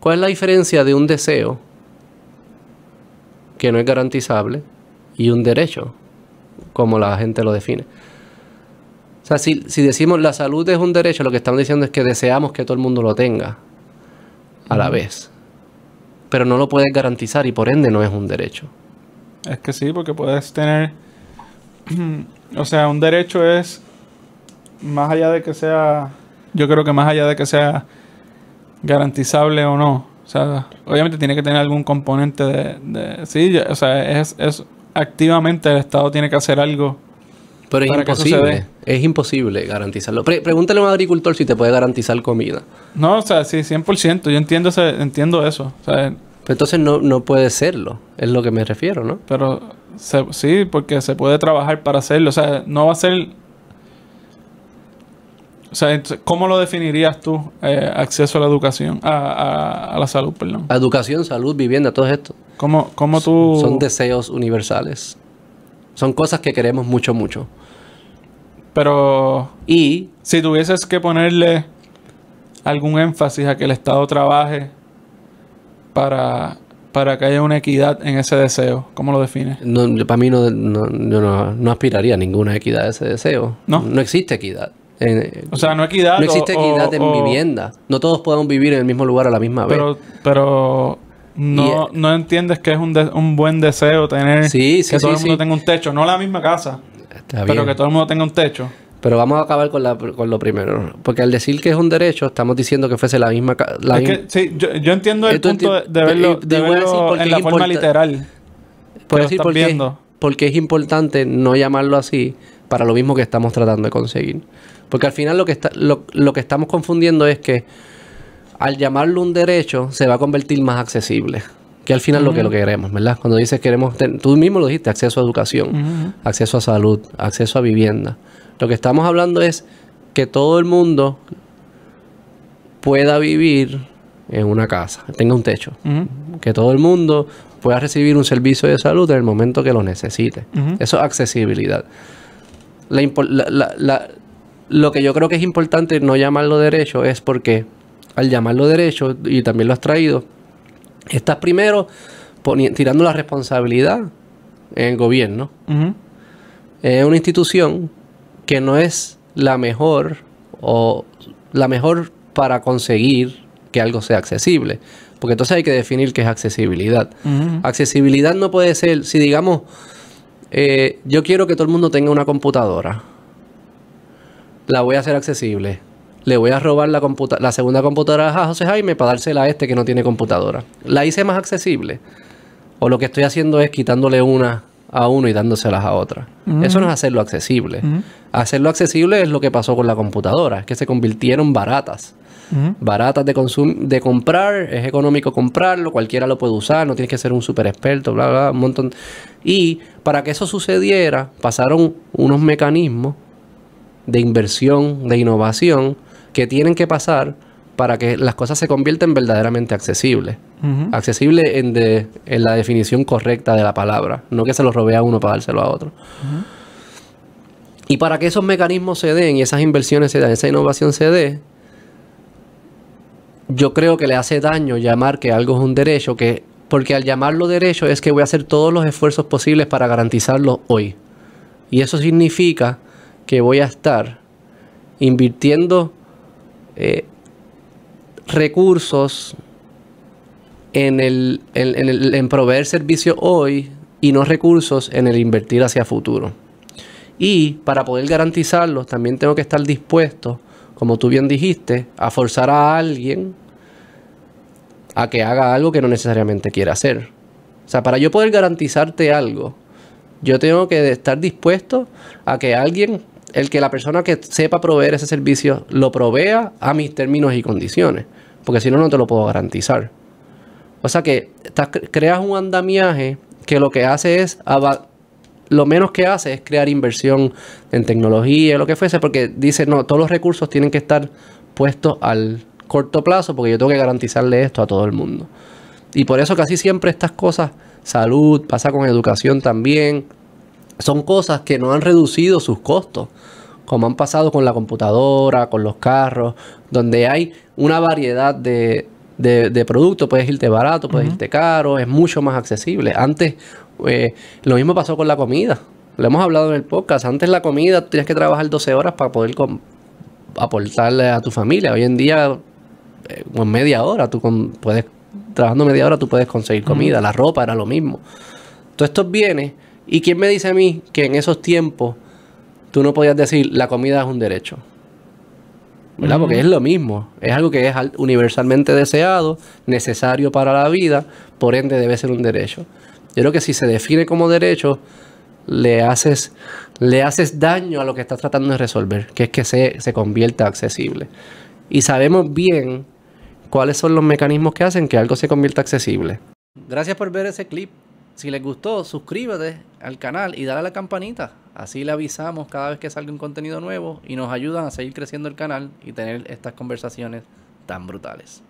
¿Cuál es la diferencia de un deseo que no es garantizable y un derecho, como la gente lo define? O sea, si, si decimos la salud es un derecho, lo que estamos diciendo es que deseamos que todo el mundo lo tenga a la vez. Pero no lo puedes garantizar y por ende no es un derecho. Es que sí, porque puedes tener... o sea, un derecho es más allá de que sea... Yo creo que más allá de que sea garantizable o no. O sea, obviamente tiene que tener algún componente de... sí, o sea, es, es, activamente el Estado tiene que hacer algo. Pero es imposible, es imposible garantizarlo. pregúntale a un agricultor si te puede garantizar comida. No, o sea, sí, 100%, yo entiendo, entiendo eso. Pero entonces no, puede serlo, es lo que me refiero, ¿no? Pero sí, porque se puede trabajar para hacerlo. O sea, no va a ser o ¿cómo lo definirías tú, eh, acceso a la educación, a, la salud, perdón? educación, salud, vivienda, todo esto. ¿Cómo, cómo tú...? Son, deseos universales. Son cosas que queremos mucho, mucho. Pero... Y... Si tuvieses que ponerle algún énfasis a que el Estado trabaje para, que haya una equidad en ese deseo, ¿cómo lo defines? para mí no, aspiraría a ninguna equidad a ese deseo. No. No existe equidad o sea, no equidad. existe equidad en vivienda. No todos podemos vivir en el mismo lugar a la misma vez. Pero no, eh, no entiendes que es un, buen deseo tener que todo el mundo tenga un techo. No la misma casa, pero que todo el mundo tenga un techo. Pero vamos a acabar con, la, con lo primero. Porque al decir que es un derecho, estamos diciendo que fuese la misma. yo, entiendo el punto de, verlo, de en la forma literal. por porque es importante no llamarlo así para lo mismo que estamos tratando de conseguir. Porque al final lo que, está, lo, que estamos confundiendo es que al llamarlo un derecho se va a convertir más accesible. Que al final lo que lo queremos, ¿verdad? Cuando dices queremos, tú mismo lo dijiste, acceso a educación, acceso a salud, acceso a vivienda. Lo que estamos hablando es que todo el mundo pueda vivir en una casa, tenga un techo. Que todo el mundo pueda recibir un servicio de salud en el momento que lo necesite. Eso es accesibilidad lo que yo creo que es importante no llamarlo derecho es porque al llamarlo derecho, y también lo has traído, estás primero tirando la responsabilidad en el gobierno. Es una institución que no es la mejor o la mejor para conseguir que algo sea accesible. Porque entonces hay que definir qué es accesibilidad. Accesibilidad no puede ser, si digamos, eh, yo quiero que todo el mundo tenga una computadora. La voy a hacer accesible. Le voy a robar la, la segunda computadora a José Jaime para dársela a este que no tiene computadora. La hice más accesible. O lo que estoy haciendo es quitándole una a uno y dándoselas a otra. Mm. Eso no es hacerlo accesible. Mm. Hacerlo accesible es lo que pasó con la computadora, que se convirtieron baratas baratas de, de comprar, es económico comprarlo, cualquiera lo puede usar, no tienes que ser un super experto, bla, bla, un montón. Y para que eso sucediera, pasaron unos mecanismos de inversión, de innovación, que tienen que pasar para que las cosas se conviertan verdaderamente accesibles. Accesibles en, la definición correcta de la palabra, no que se los robe a uno para dárselo a otro. Y para que esos mecanismos se den y esas inversiones se den, esa innovación se dé, yo creo que le hace daño llamar que algo es un derecho, que, porque al llamarlo derecho es que voy a hacer todos los esfuerzos posibles para garantizarlo hoy. Y eso significa que voy a estar invirtiendo eh, recursos en, el, proveer servicio hoy y no recursos en el invertir hacia futuro. Y para poder garantizarlos también tengo que estar dispuesto como tú bien dijiste, a forzar a alguien a que haga algo que no necesariamente quiere hacer. O sea, para yo poder garantizarte algo, yo tengo que estar dispuesto a que alguien, el que la persona que sepa proveer ese servicio, lo provea a mis términos y condiciones. Porque si no, no te lo puedo garantizar. O sea que creas un andamiaje que lo que hace es lo menos que hace es crear inversión en tecnología, lo que fuese, porque dice, no, todos los recursos tienen que estar puestos al corto plazo porque yo tengo que garantizarle esto a todo el mundo. Y por eso casi siempre estas cosas, salud, pasa con educación también, son cosas que no han reducido sus costos, como han pasado con la computadora, con los carros, donde hay una variedad de, de, producto, puedes irte barato, puedes irte caro, es mucho más accesible. Antes, eh, lo mismo pasó con la comida. Lo hemos hablado en el podcast. Antes la comida, tenías que trabajar 12 horas para poder aportarle a tu familia. Hoy en día, eh, en media hora, tú con puedes, trabajando media hora, tú puedes conseguir comida. La ropa era lo mismo. todo esto bienes. ¿Y quién me dice a mí que en esos tiempos tú no podías decir la comida es un derecho? Porque es lo mismo, es algo que es universalmente deseado, necesario para la vida, por ende debe ser un derecho. Yo creo que si se define como derecho, le haces, le haces daño a lo que estás tratando de resolver, que es que se convierta accesible. Y sabemos bien cuáles son los mecanismos que hacen que algo se convierta accesible. Gracias por ver ese clip. Si les gustó, suscríbete al canal y dale a la campanita. Así le avisamos cada vez que salga un contenido nuevo y nos ayudan a seguir creciendo el canal y tener estas conversaciones tan brutales.